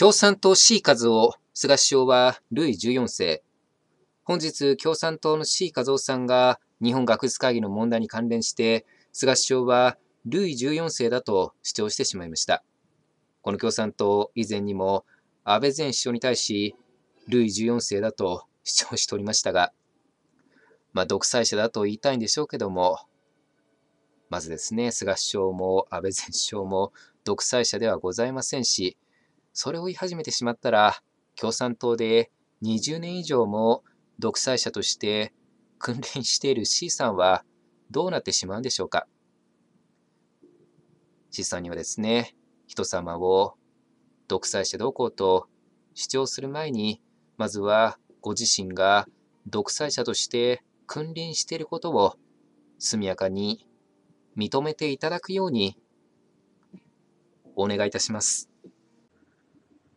共産党 C 和夫、菅首相はルイ14世。本日、共産党の C 和夫さんが日本学術会議の問題に関連して、菅首相はルイ14世だと主張してしまいました。この共産党以前にも安倍前首相に対し、ルイ14世だと主張しておりましたが、まあ、独裁者だと言いたいんでしょうけども、まずですね、菅首相も安倍前首相も独裁者ではございませんし、それを言い始めてしまったら、共産党で20年以上も独裁者として訓練している C さんはどうなってしまうんでしょうか ?C さんにはですね、人様を独裁者どうこうと主張する前に、まずはご自身が独裁者として君臨していることを速やかに認めていただくようにお願いいたします。